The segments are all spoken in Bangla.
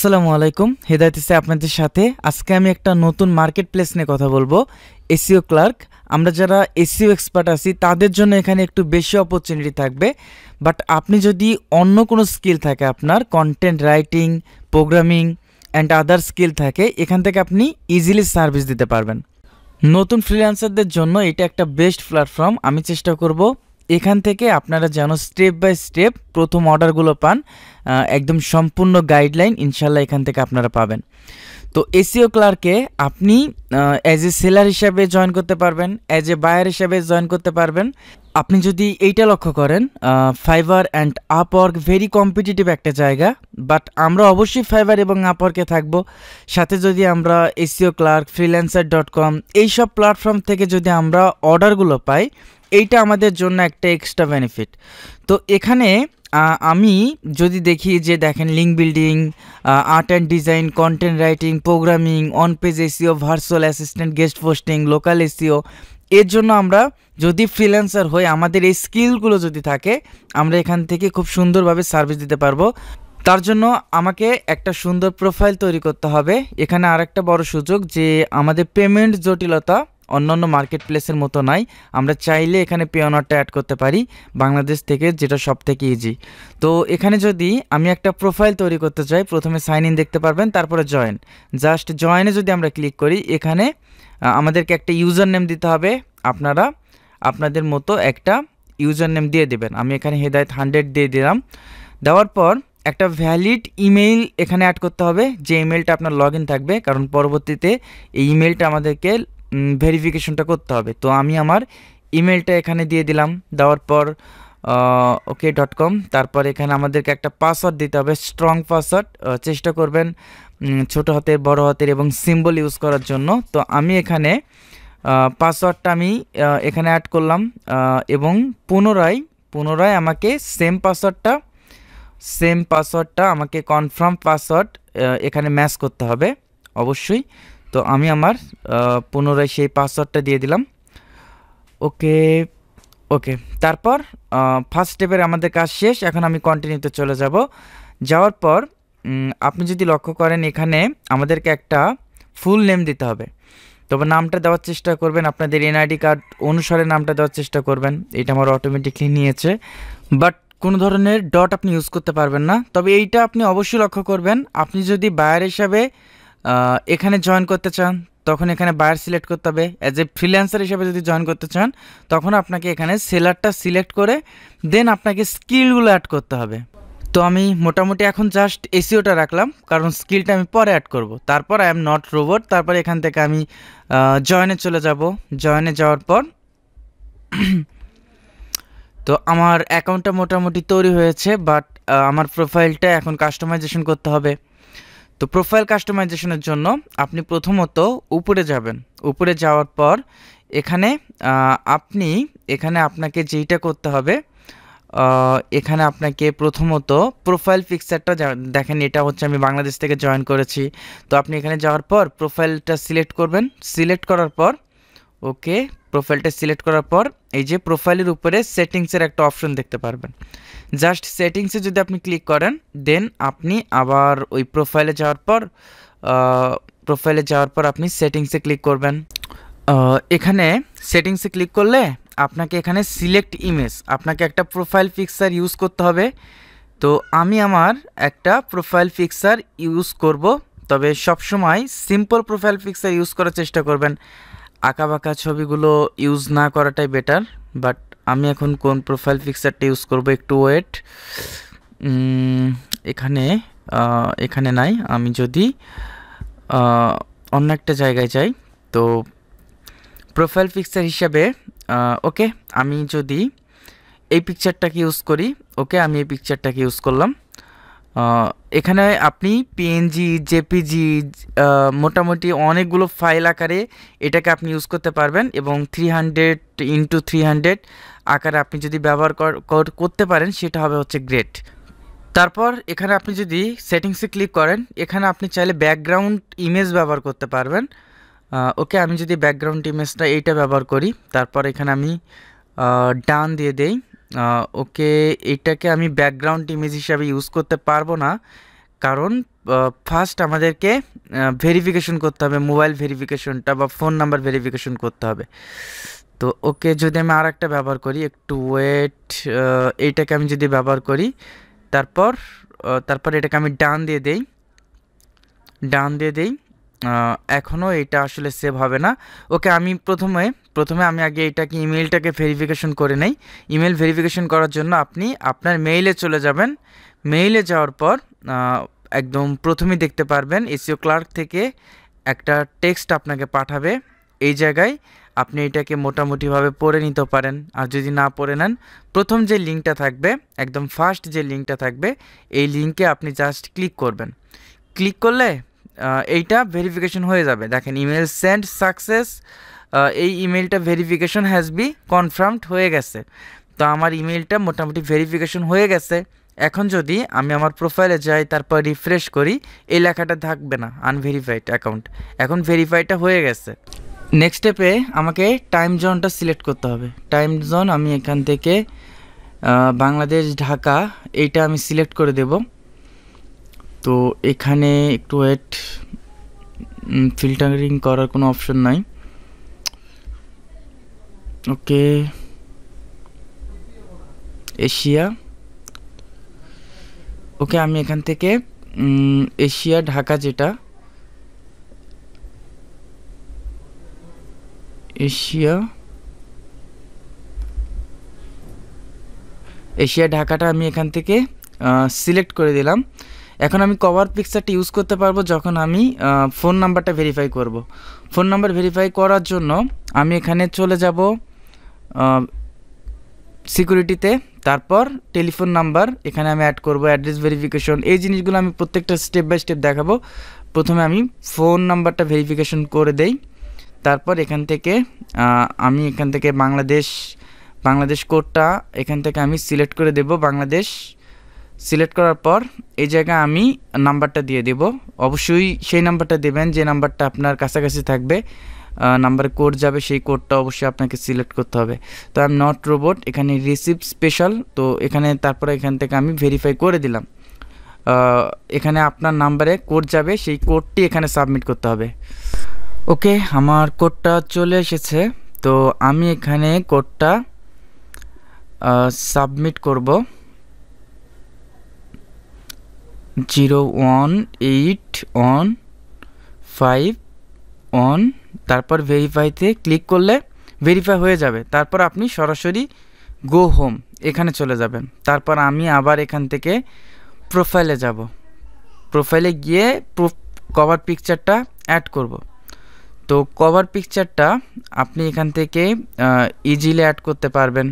আসসালামু আলাইকুম ইসে আপনাদের সাথে আজকে আমি একটা নতুন মার্কেট প্লেস নিয়ে কথা বলবো এসিও ক্লার্ক আমরা যারা এসিও এক্সপার্ট আছি তাদের জন্য এখানে একটু বেশি অপরচুনিটি থাকবে বাট আপনি যদি অন্য কোনো স্কিল থাকে আপনার content writing programming and other skill থাকে এখান থেকে আপনি ইজিলি সার্ভিস দিতে পারবেন নতুন ফ্রিল্যান্সারদের জন্য এটা একটা বেস্ট প্ল্যাটফর্ম আমি চেষ্টা করব এখান থেকে আপনারা যেন স্টেপ বাই স্টেপ প্রথম অর্ডারগুলো পান একদম সম্পূর্ণ গাইডলাইন ইনশাল্লাহ এখান থেকে আপনারা পাবেন তো e এসিও ক্লার্কে আপনি অ্যাজ এ সেলার হিসাবে জয়েন করতে পারবেন অ্যাজ এ বায়ার হিসাবে জয়েন করতে পারবেন আপনি যদি এইটা লক্ষ্য করেন Fiverr and Upwork very competitive একটা জায়গা বাট আমরা অবশ্যই ফাইবার এবং আপওয়ার্কে থাকব সাথে যদি আমরা SEO clerk freelancer dot com এইসব প্ল্যাটফর্ম থেকে যদি আমরা অর্ডারগুলো পাই এইটা আমাদের জন্য একটা এক্সট্রা বেনিফিট তো এখানে আমি যদি দেখি যে দেখেন link building art and design content writing programming on page SEO virtual assistant guest posting local SEO এর জন্য আমরা যদি ফ্রিল্যান্সার হয়ে আমাদের এই স্কিলগুলো যদি থাকে আমরা এখান থেকে খুব সুন্দরভাবে সার্ভিস দিতে পারবো তার জন্য আমাকে একটা সুন্দর প্রোফাইল তৈরি করতে হবে এখানে আর একটা বড় সুযোগ যে আমাদের পেমেন্ট জটিলতা অন্যান্য মার্কেট প্লেসের মতো নাই আমরা চাইলে এখানে পেওনারটা অ্যাড করতে পারি বাংলাদেশ থেকে যেটা সব থেকে ইজি তো এখানে যদি আমি একটা প্রোফাইল তৈরি করতে চাই প্রথমে সাইন ইন দেখতে পারবেন তারপরে জয়েন জাস্ট জয়েনে যদি আমরা ক্লিক করি এখানে আমাদেরকে একটা ইউজার নেম দিতে হবে আপনারা আপনাদের মতো একটা ইউজার নেম দিয়ে দেবেন আমি এখানে হেদায়ত হান্ড্রেড দিয়ে দিলাম দেওয়ার পর একটা ভ্যালিড ইমেইল এখানে অ্যাড করতে হবে যে ইমেলটা আপনার লগ থাকবে কারণ পরবর্তীতে এই ইমেলটা আমাদেরকে ভেরিফিকেশনটা করতে হবে তো আমি আমার ইমেলটা এখানে দিয়ে দিলাম দেওয়ার পর ওকে ডট কম তারপর এখানে আমাদেরকে একটা পাসওয়ার্ড দিতে হবে স্ট্রং পাসওয়ার্ড চেষ্টা করবেন ছোটো হাতের বড় হাতের এবং সিম্বল ইউজ করার জন্য তো আমি এখানে পাসওয়ার্ডটা আমি এখানে অ্যাড করলাম এবং পুনরায় পুনরায় আমাকে সেম পাসওয়ার্ডটা সেম পাসওয়ার্ডটা আমাকে কনফার্ম পাসওয়ার্ড এখানে ম্যাচ করতে হবে অবশ্যই তো আমি আমার পুনরায় সেই পাসওয়ার্ডটা দিয়ে দিলাম ওকে ওকে তারপর ফার্স্ট স্টেপের আমাদের কাজ শেষ এখন আমি কন্টিনিউতে চলে যাব যাওয়ার পর আপনি যদি লক্ষ্য করেন এখানে আমাদেরকে একটা ফুল নেম দিতে হবে তবে নামটা দেওয়ার চেষ্টা করবেন আপনাদের এনআইডি কার্ড অনুসারে নামটা দেওয়ার চেষ্টা করবেন এটা আমার অটোমেটিকলি নিয়েছে বাট কোনো ধরনের ডট আপনি ইউজ করতে পারবেন না তবে এইটা আপনি অবশ্যই লক্ষ্য করবেন আপনি যদি বায়ার হিসাবে এখানে জয়েন করতে চান তখন এখানে বায়ার সিলেক্ট করতে হবে অ্যাজ এ ফ্রিল্যান্সার হিসেবে যদি জয়েন করতে চান তখন আপনাকে এখানে সেলারটা সিলেক্ট করে দেন আপনাকে স্কিলগুলো অ্যাড করতে হবে তো আমি মোটামুটি এখন জাস্ট এসিওটা রাখলাম কারণ স্কিলটা আমি পরে অ্যাড করব তারপর আই এম নট রোবট তারপর এখান থেকে আমি জয়েনে চলে যাব জয়েনে যাওয়ার পর তো আমার অ্যাকাউন্টটা মোটামুটি তৈরি হয়েছে বাট আমার প্রোফাইলটা এখন কাস্টমাইজেশন করতে হবে তো প্রোফাইল কাস্টমাইজেশনের জন্য আপনি প্রথমত উপরে যাবেন উপরে যাওয়ার পর এখানে আপনি এখানে আপনাকে যেইটা করতে হবে এখানে আপনাকে প্রথমত প্রোফাইল পিকচারটা দেখেন এটা হচ্ছে আমি বাংলাদেশ থেকে জয়েন করেছি তো আপনি এখানে যাওয়ার পর প্রোফাইলটা সিলেক্ট করবেন সিলেক্ট করার পর ওকে প্রোফাইলটা সিলেক্ট করার পর এই যে প্রোফাইলের উপরে সেটিংসের একটা অপশন দেখতে পারবেন জাস্ট সেটিংসে যদি আপনি ক্লিক করেন দেন আপনি আবার ওই প্রোফাইলে যাওয়ার পর প্রোফাইলে যাওয়ার পর আপনি সেটিংসে ক্লিক করবেন এখানে সেটিংসে ক্লিক করলে আপনাকে এখানে সিলেক্ট ইমেজ আপনাকে একটা প্রোফাইল ফিক্সার ইউজ করতে হবে তো আমি আমার একটা প্রোফাইল ফিক্সার ইউজ করব তবে সবসময় সিম্পল প্রোফাইল ফিক্সার ইউজ করার চেষ্টা করবেন আঁকা বাঁকা ছবিগুলো ইউজ না করাটাই বেটার বাট আমি এখন কোন প্রোফাইল পিকচারটা ইউজ করব একটু ওয়েট এখানে এখানে নাই আমি যদি অন্য একটা জায়গায় যাই তো প্রোফাইল পিকচার হিসাবে ওকে আমি যদি এই পিকচারটাকে ইউজ করি ওকে আমি এই পিকচারটাকে ইউজ করলাম এখানে আপনি পিএনজি জেপিজি মোটামুটি অনেকগুলো ফাইল আকারে এটাকে আপনি ইউজ করতে পারবেন এবং three hundred into three hundred আকারে আপনি যদি ব্যবহার করতে পারেন সেটা হবে হচ্ছে গ্রেট তারপর এখানে আপনি যদি সেটিংসে ক্লিক করেন এখানে আপনি চাইলে ব্যাকগ্রাউন্ড ইমেজ ব্যবহার করতে পারবেন ওকে আমি যদি ব্যাকগ্রাউন্ড ইমেজটা এইটা ব্যবহার করি তারপর এখানে আমি ডান দিয়ে দেই ওকে এটাকে আমি ব্যাকগ্রাউন্ড ইমেজ হিসাবে ইউজ করতে পারবো না কারণ ফার্স্ট আমাদেরকে ভেরিফিকেশন করতে হবে মোবাইল ভেরিফিকেশনটা বা ফোন নাম্বার ভেরিফিকেশন করতে হবে তো ওকে যদি আমি আর একটা ব্যবহার করি একটু ওয়েট এইটাকে আমি যদি ব্যবহার করি তারপর তারপর এটাকে আমি ডান দিয়ে দেই ডান দিয়ে দেই এখনও এটা আসলে সেভ হবে না ওকে আমি প্রথমে প্রথমে আমি আগে এটাকে ইমেলটাকে ভেরিফিকেশন করে নেই ইমেল ভেরিফিকেশন করার জন্য আপনি আপনার মেইলে চলে যাবেন মেইলে যাওয়ার পর একদম প্রথমেই দেখতে পারবেন এসিও ক্লার্ক থেকে একটা টেক্সট আপনাকে পাঠাবে এই জায়গায় আপনি এটাকে মোটামুটিভাবে পড়ে নিতে পারেন আর যদি না পড়ে নেন প্রথম যে লিঙ্কটা থাকবে একদম ফার্স্ট যে লিঙ্কটা থাকবে এই লিঙ্কে আপনি জাস্ট ক্লিক করবেন ক্লিক করলে এইটা ভেরিফিকেশন হয়ে যাবে দেখেন ইমেল সেন্ড সাকসেস এই ইমেলটা ভেরিফিকেশন হ্যাজ বি কনফার্মড হয়ে গেছে তো আমার ইমেলটা মোটামুটি ভেরিফিকেশন হয়ে গেছে এখন যদি আমি আমার প্রোফাইলে যাই তারপর রিফ্রেশ করি এই লেখাটা থাকবে না আনভেরিফাইড অ্যাকাউন্ট এখন ভেরিফাইডটা হয়ে গেছে নেক্সট স্টেপে আমাকে টাইম জোনটা সিলেক্ট করতে হবে টাইম জোন আমি এখান থেকে বাংলাদেশ ঢাকা এইটা আমি সিলেক্ট করে দেব তো এখানে একটু ওয়েট ফিল্টারিং করার কোনো অপশন নাই ওকে এশিয়া ওকে আমি এখান থেকে এশিয়া ঢাকা যেটা এশিয়া এশিয়া ঢাকাটা আমি এখান থেকে সিলেক্ট করে দিলাম এখন আমি কভার পিকচারটি ইউজ করতে পারবো যখন আমি ফোন নাম্বারটা ভেরিফাই করব। ফোন নাম্বার ভেরিফাই করার জন্য আমি এখানে চলে যাবো সিকিউরিটিতে তারপর টেলিফোন নাম্বার এখানে আমি অ্যাড করব অ্যাড্রেস ভেরিফিকেশন এই জিনিসগুলো আমি প্রত্যেকটা স্টেপ বাই স্টেপ দেখাবো প্রথমে আমি ফোন নাম্বারটা ভেরিফিকেশন করে দেই তারপর এখান থেকে আমি এখান থেকে বাংলাদেশ বাংলাদেশ কোডটা এখান থেকে আমি সিলেক্ট করে দেব বাংলাদেশ সিলেক্ট করার পর এই জায়গায় আমি নাম্বারটা দিয়ে দেব অবশ্যই সেই নাম্বারটা দেবেন যে নাম্বারটা আপনার কাছাকাছি থাকবে নাম্বারে কোড যাবে সেই কোডটা অবশ্যই আপনাকে সিলেক্ট করতে হবে তো আই এম নট রোবট এখানে রিসিভ স্পেশাল তো এখানে তারপরে এখান থেকে আমি ভেরিফাই করে দিলাম এখানে আপনার নাম্বারে কোড যাবে সেই কোডটি এখানে সাবমিট করতে হবে ওকে আমার কোডটা চলে এসেছে তো আমি এখানে কোডটা সাবমিট করব zero one eight one five on তারপর ভেরিফাইতে ক্লিক করলে ভেরিফাই হয়ে যাবে তারপর আপনি সরাসরি গো হোম এখানে চলে যাবেন তারপর আমি আবার এখান থেকে প্রোফাইলে যাব প্রোফাইলে গিয়ে কভার পিকচারটা অ্যাড করব তো কভার পিকচারটা আপনি এখান থেকে ইজিলি অ্যাড করতে পারবেন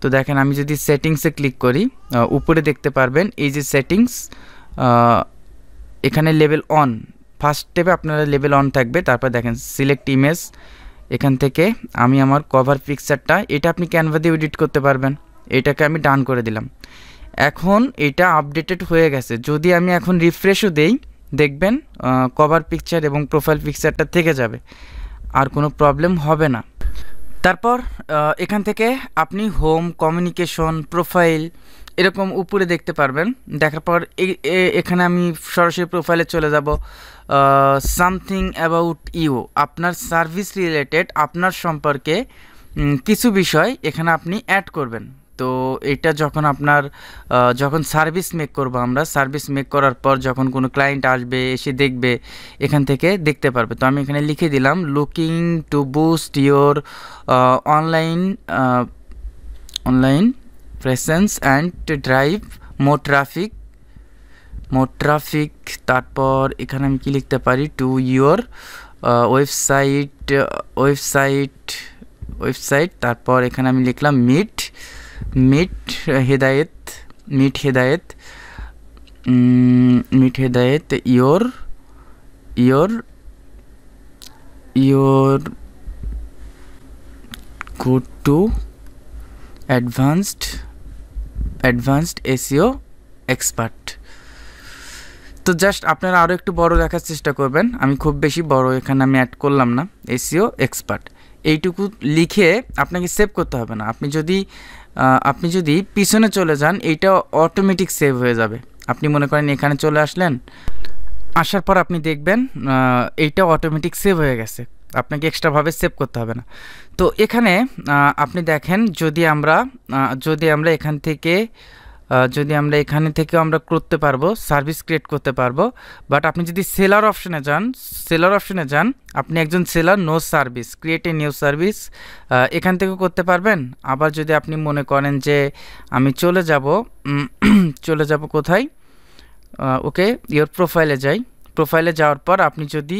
তো দেখেন আমি যদি সেটিংসে ক্লিক করি উপরে দেখতে পারবেন এই যে সেটিংস এখানে লেভেল অন ফার্স্ট স্টেপে আপনারা লেভেল অন থাকবে তারপর দেখেন সিলেক্ট ইমেজ এখান থেকে আমি আমার কভার পিকচারটা এটা আপনি ক্যানভা দিয়ে এডিট করতে পারবেন এটাকে আমি ডান করে দিলাম এখন এটা আপডেটেড হয়ে গেছে যদি আমি এখন রিফ্রেশও দেই দেখবেন কভার পিকচার এবং প্রোফাইল পিকচারটা থেকে যাবে আর কোনো প্রবলেম হবে না তারপর এখান থেকে আপনি হোম কমিউনিকেশন প্রোফাইল এরকম উপরে দেখতে পারবেন দেখার পর এখানে আমি সরাসরি প্রোফাইলে চলে যাব সামথিং অ্যাবাউট ইউ আপনার সার্ভিস রিলেটেড আপনার সম্পর্কে কিছু বিষয় এখানে আপনি অ্যাড করবেন তো এটা যখন আপনার যখন সার্ভিস মেক করব আমরা সার্ভিস মেক করার পর যখন কোনো ক্লায়েন্ট আসবে এসে দেখবে এখান থেকে দেখতে পারবে তো আমি এখানে লিখে দিলাম looking to boost your online online presence and drive motor traffic motor traffic তারপর এখানে আমি কি লিখতে পারি to your website website website তারপর এখানে আমি লিখলাম মিড মিড হেদায়েত মিড হেদায়েত মিড হেদায়েত your your your go to advanced advanced SEO expert তো জাস্ট আপনারা আরও একটু বড় রাখার চেষ্টা করবেন আমি খুব বেশি বড় এখানে আমি অ্যাড করলাম না এসিও এক্সপার্ট এইটুকু লিখে আপনাকে সেভ করতে হবে না আপনি যদি আপনি যদি পিছনে চলে যান এইটা অটোমেটিক সেভ হয়ে যাবে আপনি মনে করেন এখানে চলে আসলেন আসার পর আপনি দেখবেন এইটা অটোমেটিক সেভ হয়ে গেছে আপনাকে এক্সট্রাভাবে সেভ করতে হবে না তো এখানে আপনি দেখেন যদি আমরা যদি আমরা এখান থেকে যদি আমরা এখানে থেকেও আমরা করতে পারবো সার্ভিস ক্রিয়েট করতে পারবো বাট আপনি যদি সেলার অপশনে যান সেলার অপশনে যান আপনি একজন seller no service create a new service এখান থেকেও করতে পারবেন আবার যদি আপনি মনে করেন যে আমি চলে যাব চলে যাব কোথায় ওকে ইয়োর প্রোফাইলে যাই প্রোফাইলে যাওয়ার পর আপনি যদি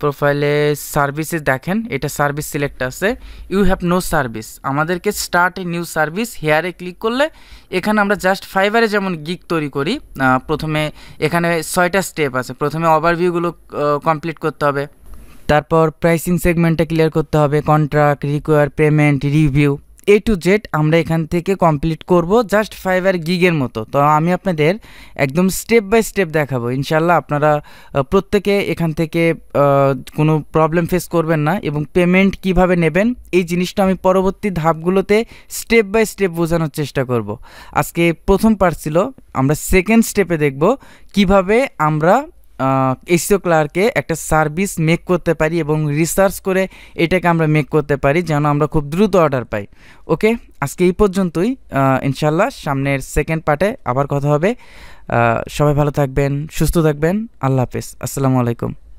প্রোফাইলে সার্ভিসে দেখেন এটা সার্ভিস সিলেক্ট আছে ইউ হ্যাভ নো সার্ভিস আমাদেরকে স্টার্ট এ নিউ সার্ভিস হেয়ারে ক্লিক করলে এখানে আমরা জাস্ট ফাইবারে যেমন গিক তৈরি করি প্রথমে এখানে ছয়টা স্টেপ আছে প্রথমে ওভারভিউগুলো কমপ্লিট করতে হবে তারপর প্রাইসিং সেগমেন্টটা ক্লিয়ার করতে হবে contract require payment review A to Z আমরা এখান থেকে কমপ্লিট করব জাস্ট ফাইভ গিগের মতো তো আমি আপনাদের একদম স্টেপ বাই স্টেপ দেখাবো ইনশাল্লাহ আপনারা প্রত্যেকে এখান থেকে কোনো প্রবলেম ফেস করবেন না এবং পেমেন্ট কিভাবে নেবেন এই জিনিসটা আমি পরবর্তী ধাপগুলোতে স্টেপ বাই স্টেপ বোঝানোর চেষ্টা করব আজকে প্রথম পার্ট ছিল আমরা সেকেন্ড স্টেপে দেখব কিভাবে আমরা এসিও ক্লার্কে একটা সার্ভিস মেক করতে পারি এবং রিসার্চ করে এটাকে আমরা মেক করতে পারি যেন আমরা খুব দ্রুত অর্ডার পাই ওকে আজকে এই পর্যন্তই ইনশাল্লাহ সামনের সেকেন্ড পার্টে আবার কথা হবে সবাই ভালো থাকবেন সুস্থ থাকবেন আল্লাহ হাফেজ আসসালামু আলাইকুম